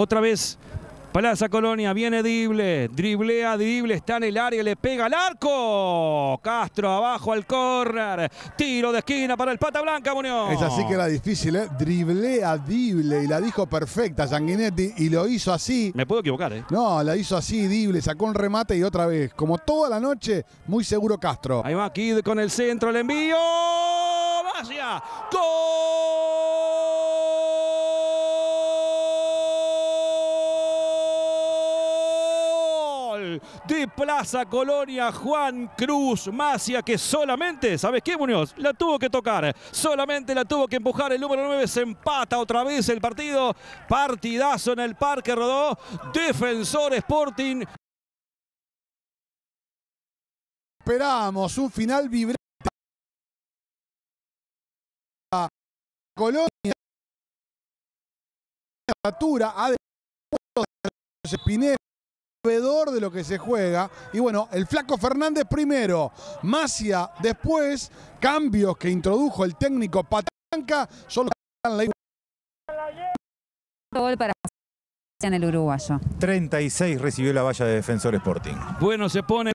Otra vez Plaza Colonia, viene Dible, driblea Dible, está en el área, le pega al arco. Castro abajo al córner, tiro de esquina para el pata blanca, Muñoz. Es así que era difícil, ¿eh? Driblea Dible y la dijo perfecta Sanguinetti y lo hizo así. Me puedo equivocar, ¿eh? No, la hizo así Dible, sacó un remate y otra vez, como toda la noche, muy seguro Castro. Ahí va Kid con el centro, el envío. ¡Vaya! ¡Gol! de Plaza Colonia, Juan Cruz Macia, que solamente, ¿sabes qué, Muñoz? La tuvo que tocar, solamente la tuvo que empujar. El número 9 se empata otra vez el partido. Partidazo en el Parque Rodó, Defensor Sporting. Esperamos un final vibrante. Colonia altura ha de lo que se juega. Y bueno, el flaco Fernández primero, Macia después, cambios que introdujo el técnico Patanca, solo la para en el uruguayo. 36 recibió la valla de Defensor Sporting. Bueno, se pone